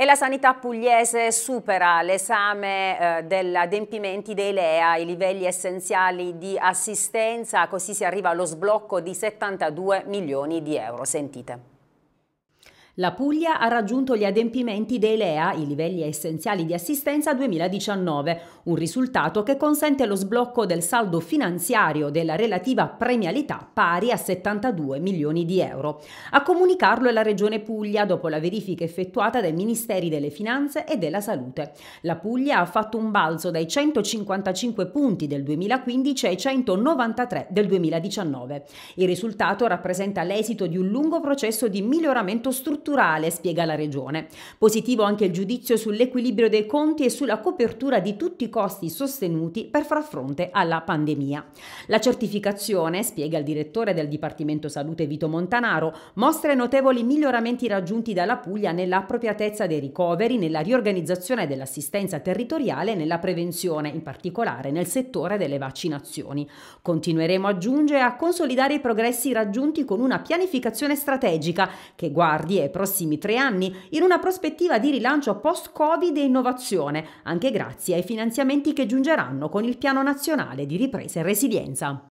E la sanità pugliese supera l'esame eh, adempimenti dei LEA, i livelli essenziali di assistenza, così si arriva allo sblocco di 72 milioni di euro. Sentite. La Puglia ha raggiunto gli adempimenti dei LEA, i livelli essenziali di assistenza 2019, un risultato che consente lo sblocco del saldo finanziario della relativa premialità pari a 72 milioni di euro. A comunicarlo è la Regione Puglia dopo la verifica effettuata dai Ministeri delle Finanze e della Salute. La Puglia ha fatto un balzo dai 155 punti del 2015 ai 193 del 2019. Il risultato rappresenta l'esito di un lungo processo di miglioramento strutturale strutturale, spiega la Regione. Positivo anche il giudizio sull'equilibrio dei conti e sulla copertura di tutti i costi sostenuti per far fronte alla pandemia. La certificazione, spiega il direttore del Dipartimento Salute Vito Montanaro, mostra i notevoli miglioramenti raggiunti dalla Puglia nell'appropriatezza dei ricoveri, nella riorganizzazione dell'assistenza territoriale e nella prevenzione, in particolare nel settore delle vaccinazioni. Continueremo, aggiunge, a consolidare i progressi raggiunti con una pianificazione strategica che guardi e nei prossimi tre anni in una prospettiva di rilancio post-Covid e innovazione, anche grazie ai finanziamenti che giungeranno con il Piano Nazionale di Ripresa e Resilienza.